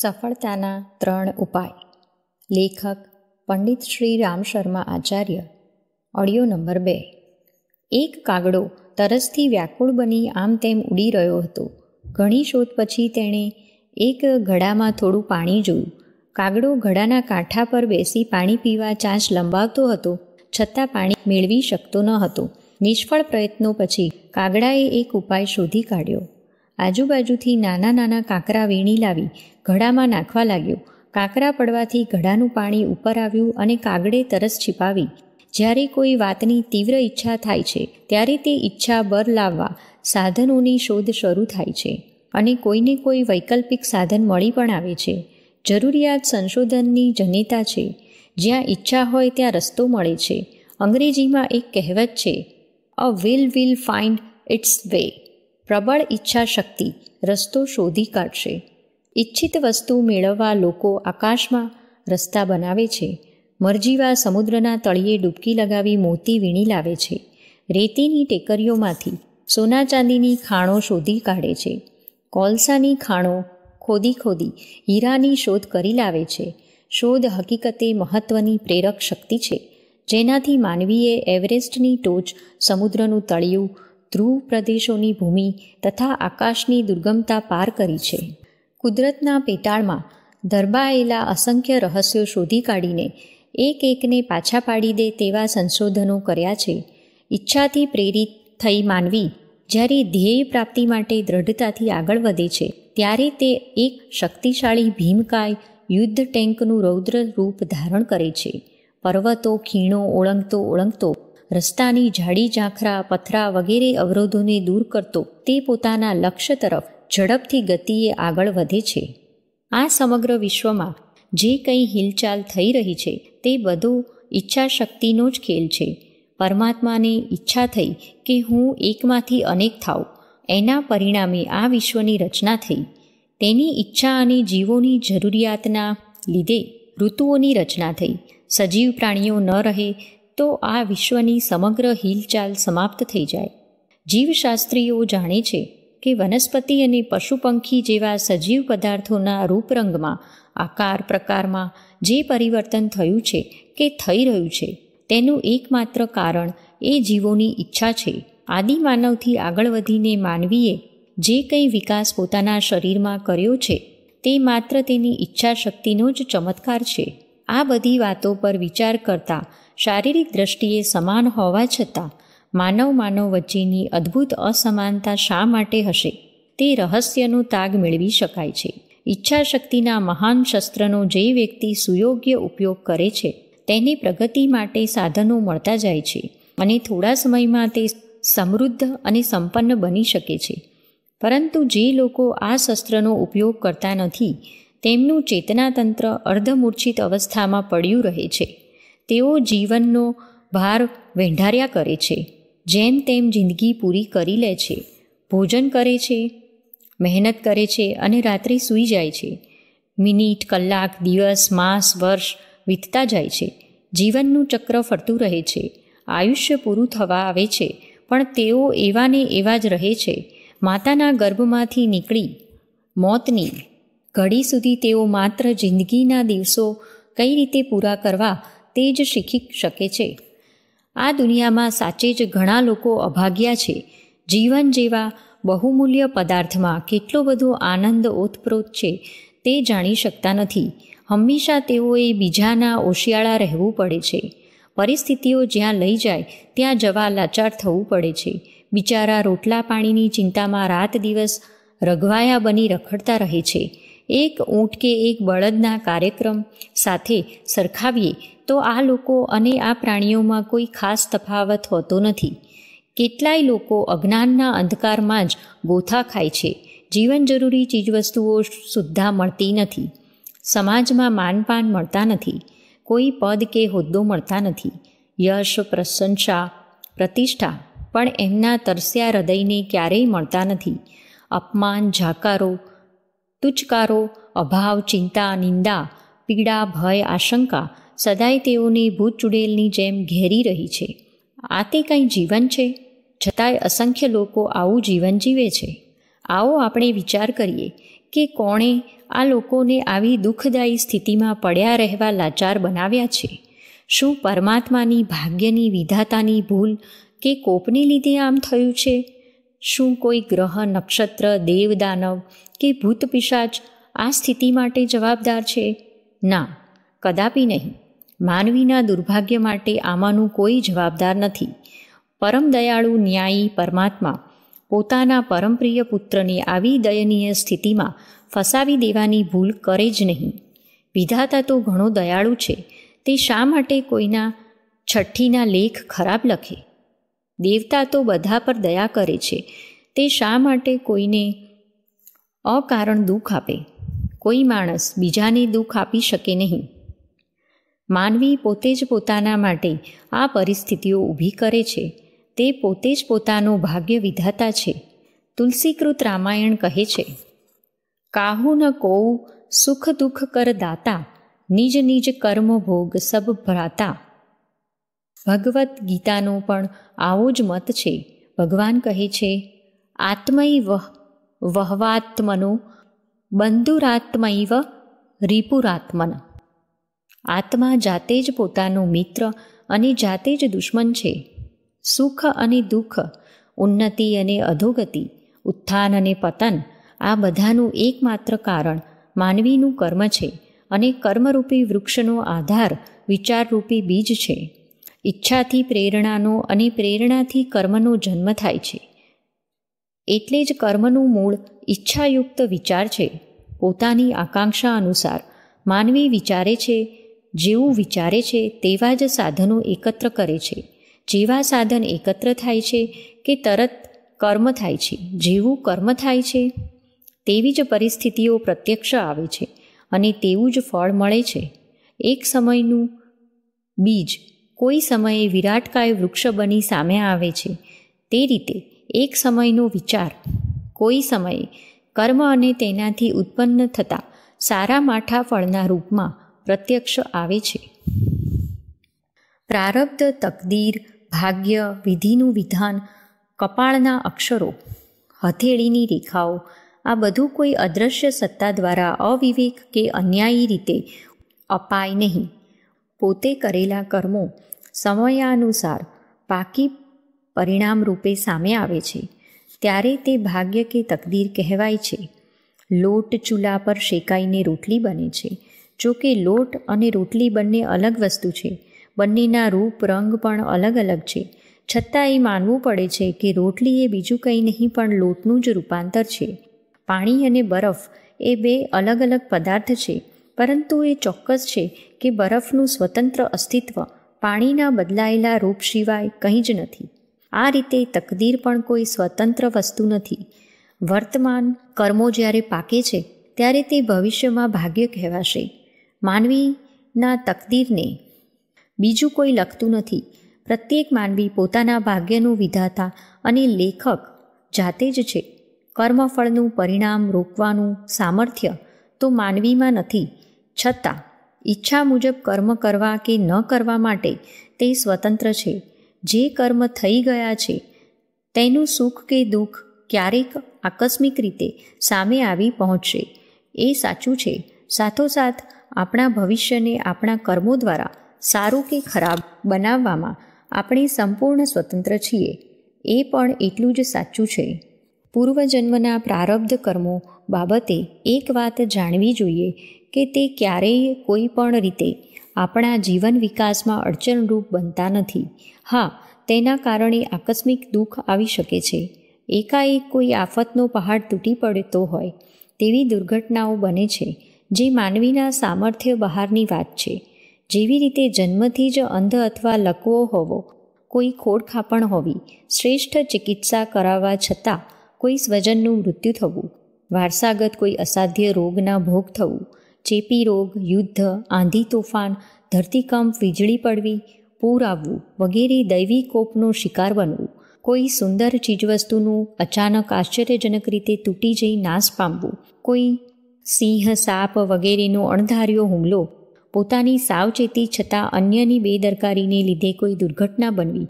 સફળતાના ત્રણ ઉપાય લેખક પંડિત શ્રી રામ શર્મા આચાર્ય ઓડિયો નંબર બે એક કાગડો તરસથી વ્યાકુળ બની આમ તેમ ઉડી રહ્યો હતો ઘણી શોધ પછી તેણે એક ઘડામાં થોડું પાણી જોયું કાગડો ઘડાના કાંઠા પર બેસી પાણી પીવા ચાંચ લંબાવતો હતો છતાં પાણી મેળવી શકતો ન હતો નિષ્ફળ પ્રયત્નો પછી કાગડાએ એક ઉપાય શોધી કાઢ્યો આજુબાજુથી નાના નાના કાંકરા વીણી લાવી ઘડામાં નાખવા લાગ્યો કાંકરા પડવાથી ઘડાનું પાણી ઉપર આવ્યું અને કાગડે તરસ છિપાવી જ્યારે કોઈ વાતની તીવ્ર ઈચ્છા થાય છે ત્યારે તે ઈચ્છા બર લાવવા સાધનોની શોધ શરૂ થાય છે અને કોઈને કોઈ વૈકલ્પિક સાધન મળી પણ આવે છે જરૂરિયાત સંશોધનની જનેતા છે જ્યાં ઈચ્છા હોય ત્યાં રસ્તો મળે છે અંગ્રેજીમાં એક કહેવત છે a will will find its way પ્રબળ ઈચ્છા શક્તિ રસ્તો શોધી કાઢશે ઈચ્છિત વસ્તુ મેળવવા લોકો આકાશમાં રસ્તા બનાવે છે મરજીવા સમુદ્રના તળિયે ડૂબકી લગાવી મોતી વીણી લાવે છે રેતીની ટેકરીઓમાંથી સોના ચાંદીની ખાણો શોધી કાઢે છે કોલસાની ખાણો ખોદી ખોદી હીરાની શોધ કરી લાવે છે શોધ હકીકતે મહત્ત્વની પ્રેરક શક્તિ છે જેનાથી માનવીએ એવરેસ્ટની ટોચ સમુદ્રનું તળિયું ધ્રુવ પ્રદેશોની ભૂમિ તથા આકાશની દુર્ગમતા પાર કરી છે કુદરતના પેટાળમાં ધરબાયેલા અસંખ્ય રહસ્યો શોધી કાઢીને એક એકને પાછા પાડી દે તેવા સંશોધનો કર્યા છે ઈચ્છાથી પ્રેરિત થઈ માનવી જ્યારે ધ્યેય પ્રાપ્તિ માટે દ્રઢતાથી આગળ વધે છે ત્યારે તે એક શક્તિશાળી ભીમકાય યુદ્ધ ટેન્કનું રૌદ્ર રૂપ ધારણ કરે છે પર્વતો ખીણો ઓળંગતો ઓળંગતો રસ્તાની ઝાડી ઝાંખરા પથરા વગેરે અવરોધોને દૂર કરતો તે પોતાના લક્ષ્ય તરફ ઝડપથી ગતિએ આગળ વધે છે આ સમગ્ર વિશ્વમાં જે કંઈ હિલચાલ થઈ રહી છે તે બધું ઈચ્છાશક્તિનો જ ખેલ છે પરમાત્માને ઈચ્છા થઈ કે હું એકમાંથી અનેક થાઉં એના પરિણામે આ વિશ્વની રચના થઈ તેની ઈચ્છા અને જીવોની જરૂરિયાતના લીધે ઋતુઓની રચના થઈ સજીવ પ્રાણીઓ ન રહે તો આ વિશ્વની સમગ્ર હિલચાલ સમાપ્ત થઈ જાય જીવશાસ્ત્રીઓ જાણે છે કે વનસ્પતિ અને પશુપંખી જેવા સજીવ પદાર્થોના રૂપરંગમાં આકાર પ્રકારમાં જે પરિવર્તન થયું છે કે થઈ રહ્યું છે તેનું એકમાત્ર કારણ એ જીવોની ઈચ્છા છે આદિમાનવથી આગળ વધીને માનવીએ જે કંઈ વિકાસ પોતાના શરીરમાં કર્યો છે તે માત્ર તેની ઈચ્છા શક્તિનો જ ચમત્કાર છે આ બધી વાતો પર વિચાર કરતા શારીરિક દ્રષ્ટિએ સમાન હોવા છતાં માનવ માનવ વચ્ચેની અદ્ભુત અસમાનતા શા માટે હશે તે રહસ્યનું તાગ મેળવી શકાય છે ઈચ્છાશક્તિના મહાન શસ્ત્રનો જે વ્યક્તિ સુયોગ્ય ઉપયોગ કરે છે તેને પ્રગતિ માટે સાધનો મળતા જાય છે અને થોડા સમયમાં તે સમૃદ્ધ અને સંપન્ન બની શકે છે પરંતુ જે લોકો આ શસ્ત્રનો ઉપયોગ કરતા નથી તેમનું ચેતનાતંત્ર અર્ધમૂર્છિત અવસ્થામાં પડ્યું રહે છે તેઓ જીવનનો ભાર વેંઢાર્યા કરે છે જેમ તેમ જિંદગી પૂરી કરી લે છે ભોજન કરે છે મહેનત કરે છે અને રાત્રે સૂઈ જાય છે મિનિટ કલાક દિવસ માસ વર્ષ વીતતા જાય છે જીવનનું ચક્ર ફરતું રહે છે આયુષ્ય પૂરું થવા આવે છે પણ તેઓ એવાને એવા જ રહે છે માતાના ગર્ભમાંથી નીકળી મોતની ઘડી સુધી તેઓ માત્ર જિંદગીના દિવસો કઈ રીતે પૂરા કરવા તે જ શીખી શકે છે આ દુનિયામાં સાચે જ ઘણા લોકો અભાગ્યા છે જીવન જેવા બહુમૂલ્ય પદાર્થમાં કેટલો બધો આનંદ ઓતપ્રોત છે તે જાણી શકતા નથી હંમેશા તેઓએ બીજાના ઓશિયાળા રહેવું પડે છે પરિસ્થિતિઓ જ્યાં લઈ જાય ત્યાં જવા લાચાર થવું પડે છે બિચારા રોટલા પાણીની ચિંતામાં રાત દિવસ રઘવાયા બની રખડતા રહે છે એક ઊંટ કે એક બળદના કાર્યક્રમ સાથે સરખાવીએ તો આ લોકો અને આ પ્રાણીઓમાં કોઈ ખાસ તફાવત હોતો નથી કેટલાય લોકો અજ્ઞાનના અંધકારમાં જ ગોથા ખાય છે જીવન જરૂરી ચીજવસ્તુઓ સુદ્ધા મળતી નથી સમાજમાં માનપાન મળતા નથી કોઈ પદ કે હોદ્દો મળતા નથી યશ પ્રશંસા પ્રતિષ્ઠા પણ એમના તરસ્યા હૃદયને ક્યારેય મળતા નથી અપમાન ઝાકારો તુચકારો અભાવ ચિંતા નિંદા પીડા ભય આશંકા સદાય તેઓને ભૂતચુડેલની જેમ ઘેરી રહી છે આ તે કંઈ જીવન છે છતાંય અસંખ્ય લોકો આવું જીવન જીવે છે આવો આપણે વિચાર કરીએ કે કોણે આ લોકોને આવી દુઃખદાયી સ્થિતિમાં પડ્યા રહેવા લાચાર બનાવ્યા છે શું પરમાત્માની ભાગ્યની વિધાતાની ભૂલ કે કોપને લીધે આમ થયું છે શું કોઈ ગ્રહ નક્ષત્ર દેવ દાનવ કે ભૂત પિશાચ આ સ્થિતિ માટે જવાબદાર છે ના કદાપી નહીં માનવીના દુર્ભાગ્ય માટે આમાંનું કોઈ જવાબદાર નથી પરમ દયાળુ ન્યાયી પરમાત્મા પોતાના પરમપ્રિય પુત્રને આવી દયનીય સ્થિતિમાં ફસાવી દેવાની ભૂલ કરે જ નહીં વિધાતા તો ઘણો દયાળુ છે તે શા માટે કોઈના છઠ્ઠીના લેખ ખરાબ લખે દેવતા તો બધા પર દયા કરે છે તે શા માટે કોઈને અકારણ દુઃખ આપે કોઈ માણસ બીજાને દુઃખ આપી શકે નહીં માનવી પોતે જ પોતાના માટે આ પરિસ્થિતિઓ ઊભી કરે છે તે પોતે જ પોતાનો ભાગ્ય વિધાતા છે તુલસીકૃત રામાયણ કહે છે કાહુ ન કોઉ સુખ દુઃખ કર દાતા નિજ નિજ કર્મ ભોગ સબ ભ્રાતા ભગવદ્ ગીતાનો પણ આવો જ મત છે ભગવાન કહે છે આત્મૈવ વહવાત્મનો બંધુરાત્મૈવ રિપુરાત્મન આત્મા જાતે જ પોતાનો મિત્ર અને જાતે જ દુશ્મન છે સુખ અને દુઃખ ઉન્નતિ અને અધોગતિ ઉત્થાન અને પતન આ બધાનું એકમાત્ર કારણ માનવીનું કર્મ છે અને કર્મરૂપી વૃક્ષનો આધાર વિચારરૂપી બીજ છે ઈચ્છાથી પ્રેરણાનો અને પ્રેરણાથી કર્મનો જન્મ થાય છે એટલે જ કર્મનું મૂળ ઈચ્છાયુક્ત વિચાર છે પોતાની આકાંક્ષા અનુસાર માનવી વિચારે છે જેવું વિચારે છે તેવા જ સાધનો એકત્ર કરે છે જેવા સાધન એકત્ર થાય છે કે તરત કર્મ થાય છે જેવું કર્મ થાય છે તેવી જ પરિસ્થિતિઓ પ્રત્યક્ષ આવે છે અને તેવું જ ફળ મળે છે એક સમયનું બીજ કોઈ સમયે વિરાટકાય વૃક્ષ બની સામે આવે છે તે રીતે એક સમયનો વિચાર કોઈ સમયે કર્મ અને તેનાથી ઉત્પન્ન થતા સારા માઠા ફળના રૂપમાં પ્રત્યક્ષ આવે છે પ્રારબ્ધ તકદીર ભાગ્ય વિધિનું વિધાન કપાળના અક્ષરો હથેળીની રેખાઓ આ બધું કોઈ અદ્રશ્ય સત્તા દ્વારા અવિવેક કે અન્યાયી રીતે અપાય નહીં પોતે કરેલા કર્મો સમયાનુસાર પાકી પરિણામ રૂપે સામે આવે છે ત્યારે તે ભાગ્ય કે તકદીર કહેવાય છે લોટ ચૂલા પર શેકાઈને રોટલી બને છે જો કે લોટ અને રોટલી બંને અલગ વસ્તુ છે બંનેના રૂપ રંગ પણ અલગ અલગ છે છતાં એ માનવું પડે છે કે રોટલી એ બીજું કંઈ નહીં પણ લોટનું જ રૂપાંતર છે પાણી અને બરફ એ બે અલગ અલગ પદાર્થ છે પરંતુ એ ચોક્કસ છે કે બરફનું સ્વતંત્ર અસ્તિત્વ પાણીના બદલાયેલા રૂપ સિવાય કંઈ જ નથી આ રીતે તકદીર પણ કોઈ સ્વતંત્ર વસ્તુ નથી વર્તમાન કર્મો જ્યારે પાકે છે ત્યારે તે ભવિષ્યમાં ભાગ્ય કહેવાશે માનવીના તકદીરને બીજું કોઈ લખતું નથી પ્રત્યેક માનવી પોતાના ભાગ્યનું વિધાતા અને લેખક જાતે જ છે કર્મફળનું પરિણામ રોકવાનું સામર્થ્ય તો માનવીમાં નથી છતાં ઈચ્છા મુજબ કર્મ કરવા કે ન કરવા માટે તે સ્વતંત્ર છે જે કર્મ થઈ ગયા છે તેનું સુખ કે દુઃખ ક્યારેક આકસ્મિક રીતે સામે આવી પહોંચશે એ સાચું છે સાથોસાથ આપણા ભવિષ્યને આપણા કર્મો દ્વારા સારું કે ખરાબ બનાવવામાં આપણે સંપૂર્ણ સ્વતંત્ર છીએ એ પણ એટલું જ સાચું છે પૂર્વજન્મના પ્રારબ્ધ કર્મો બાબતે એક વાત જાણવી જોઈએ કે તે ક્યારેય કોઈ પણ રીતે આપણા જીવન વિકાસમાં અડચણરૂપ બનતા નથી હા તેના કારણે આકસ્મિક દુઃખ આવી શકે છે એકાએક કોઈ આફતનો પહાડ તૂટી પડતો હોય તેવી દુર્ઘટનાઓ બને છે જે માનવીના સામર્થ્ય બહારની વાત છે જેવી રીતે જન્મથી જ અંધ અથવા લકવો હોવો કોઈ ખોડખાપણ હોવી શ્રેષ્ઠ ચિકિત્સા કરાવવા છતાં કોઈ સ્વજનનું મૃત્યુ થવું વારસાગત કોઈ અસાધ્ય રોગના ભોગ થવું ચેપી રોગ યુદ્ધ આંધી તોફાન ધરતીકંપ વીજળી પડવી પૂર આવવું વગેરે દૈવી કોપનો શિકાર બનવું કોઈ સુંદર ચીજવસ્તુનું અચાનક આશ્ચર્યજનક રીતે તૂટી જઈ નાશ પામવું કોઈ સિંહ સાપ વગેરેનો અણધાર્યો હુમલો પોતાની સાવચેતી છતાં અન્યની બેદરકારીને લીધે કોઈ દુર્ઘટના બનવી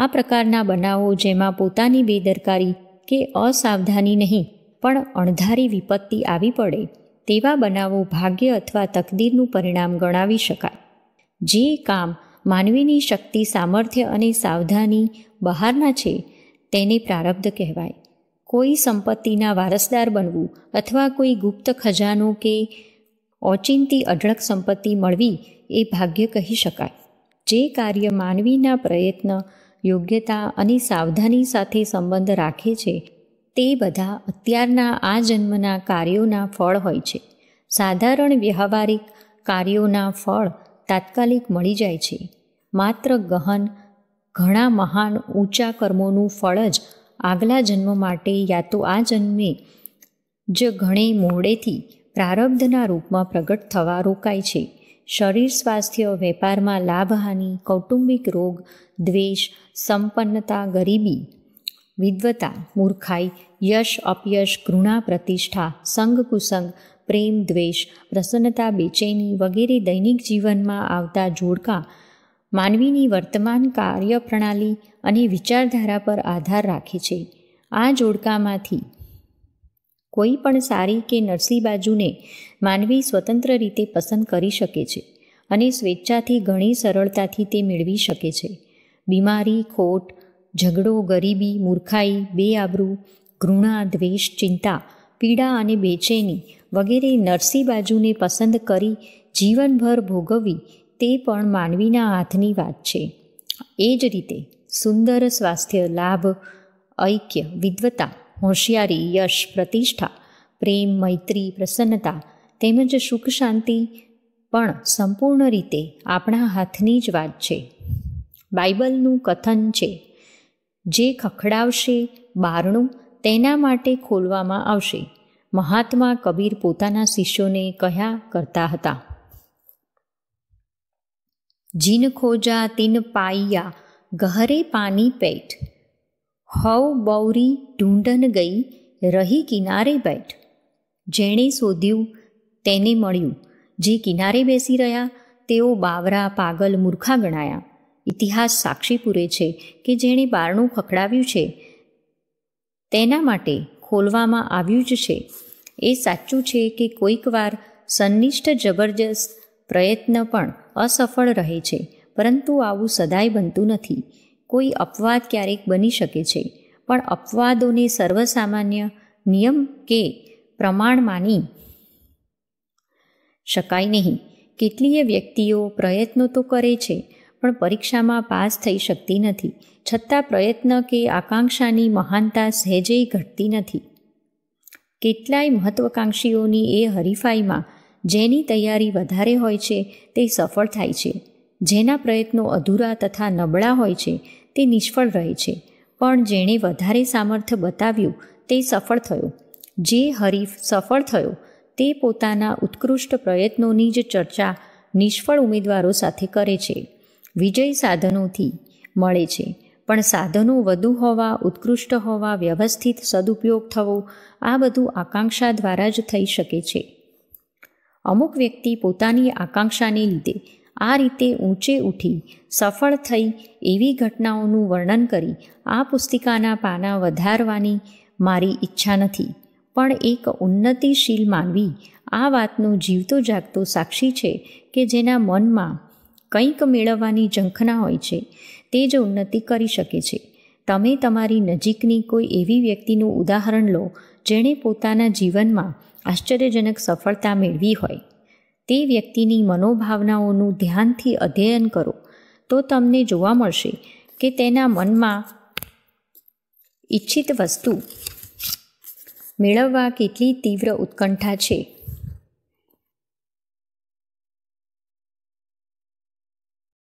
આ પ્રકારના બનાવો જેમાં પોતાની બેદરકારી કે અસાવધાની નહીં પણ અણધારી વિપત્તિ આવી પડે તેવા બનાવો ભાગ્ય અથવા તકદીરનું પરિણામ ગણાવી શકાય જે કામ માનવીની શક્તિ સામર્થ્ય અને સાવધાની બહારના છે તેને પ્રારબ્ધ કહેવાય કોઈ સંપત્તિના વારસદાર બનવું અથવા કોઈ ગુપ્ત ખજાનો કે ઓચિંતી અઢળક સંપત્તિ મળવી એ ભાગ્ય કહી શકાય જે કાર્ય માનવીના પ્રયત્ન યોગ્યતા અને સાવધાની સાથે સંબંધ રાખે છે તે બધા અત્યારના આ જન્મના કાર્યોના ફળ હોય છે સાધારણ વ્યવહારિક કાર્યોના ફળ તાત્કાલિક મળી જાય છે માત્ર ગહન ઘણા મહાન ઊંચા કર્મોનું ફળ જ આગલા જન્મ માટે યા તો આ જન્મે જ ઘણે મોડેથી પ્રારબ્ધના રૂપમાં પ્રગટ થવા રોકાય છે શરીર સ્વાસ્થ્ય વેપારમાં લાભહાનિ કૌટુંબિક રોગ દ્વેષ સંપન્નતા ગરીબી વિદ્વતા મૂર્ખાઈ યશ અપયશ ઘૃણા પ્રતિષ્ઠા સંગ કુસંગ પ્રેમ દ્વેષ પ્રસન્નતા બેચેની વગેરે દૈનિક જીવનમાં આવતા જોડકા માનવીની વર્તમાન કાર્યપ્રણાલી અને વિચારધારા પર આધાર રાખે છે આ જોડકામાંથી કોઈ પણ સારી કે નરસી બાજુને માનવી સ્વતંત્ર રીતે પસંદ કરી શકે છે અને સ્વેચ્છાથી ઘણી સરળતાથી તે મેળવી શકે છે બીમારી ખોટ ઝઘડો ગરીબી મૂર્ખાઈ બેઆબરૂ ઘૃણા દ્વેષ ચિંતા પીડા અને બેચેની વગેરે નરસી બાજુને પસંદ કરી જીવનભર ભોગવવી તે પણ માનવીના હાથની વાત છે એ જ રીતે સુંદર સ્વાસ્થ્ય લાભ ઐક્ય વિદ્વતા હોશિયારી યશ પ્રતિષ્ઠા પ્રેમ મૈત્રી પ્રસન્નતા તેમજ સુખ શાંતિ પણ સંપૂર્ણ રીતે આપણા હાથની જ વાત છે બાઇબલનું કથન છે જે ખખડાવશે બારણું તેના માટે ખોલવામાં આવશે મહાત્મા કબીર પોતાના શિષ્યોને કહ્યા કરતા હતા જીન ખોજા તિન પાઈયા ગહરે પાની પેટ હવ બૌરી ઢૂંઢન ગઈ રહી કિનારે બેઠ જેણે શોધ્યું તેને મળ્યું જે કિનારે બેસી રહ્યા તેઓ બાવરા પાગલ મૂર્ખા ગણાયા ઇતિહાસ સાક્ષી પૂરે છે કે જેણે બારણું ખખડાવ્યું છે તેના માટે ખોલવામાં આવ્યું જ છે એ સાચું છે કે કોઈકવાર સંનિષ્ઠ જબરજસ્ત પ્રયત્ન પણ અસફળ રહે છે પરંતુ આવું સદાય બનતું નથી કોઈ અપવાદ ક્યારેક બની શકે છે પણ અપવાદોને સર્વસામાન્ય નિયમ કે પ્રમાણ માની શકાય નહીં કેટલીય વ્યક્તિઓ પ્રયત્નો તો કરે છે પણ પરીક્ષામાં પાસ થઈ શકતી નથી છતાં પ્રયત્ન કે આકાંક્ષાની મહાનતા સહેજેય ઘટતી નથી કેટલાય મહત્વકાંક્ષીઓની એ હરીફાઈમાં જેની તૈયારી વધારે હોય છે તે સફળ થાય છે જેના પ્રયત્નો અધૂરા તથા નબળા હોય છે તે નિષ્ફળ રહે છે પણ જેણે વધારે સામર્થ્ય બતાવ્યું તે સફળ થયો જે હરીફ સફળ થયો તે પોતાના ઉત્કૃષ્ટ પ્રયત્નોની જ ચર્ચા નિષ્ફળ ઉમેદવારો સાથે કરે છે વિજય સાધનોથી મળે છે પણ સાધનો વધુ હોવા ઉત્કૃષ્ટ હોવા વ્યવસ્થિત સદુપયોગ થવો આ બધું આકાંક્ષા દ્વારા જ થઈ શકે છે અમુક વ્યક્તિ પોતાની આકાંક્ષાને લીધે આ રીતે ઊંચે ઉઠી સફળ થઈ એવી ઘટનાઓનું વર્ણન કરી આ પુસ્તિકાના પાના વધારવાની મારી ઈચ્છા નથી પણ એક ઉન્નતિશીલ માનવી આ વાતનો જીવતો જાગતો સાક્ષી છે કે જેના મનમાં કંઈક મેળવવાની ઝંખના હોય છે તે જ ઉન્નતિ કરી શકે છે તમે તમારી નજીકની કોઈ એવી વ્યક્તિનું ઉદાહરણ લો જેણે પોતાના જીવનમાં આશ્ચર્યજનક સફળતા મેળવી હોય તે વ્યક્તિની મનોભાવનાઓનું ધ્યાનથી અધ્યયન કરો તો તમને જોવા મળશે કે તેના મનમાં ઈચ્છિત વસ્તુ મેળવવા કેટલી તીવ્ર ઉત્કંઠા છે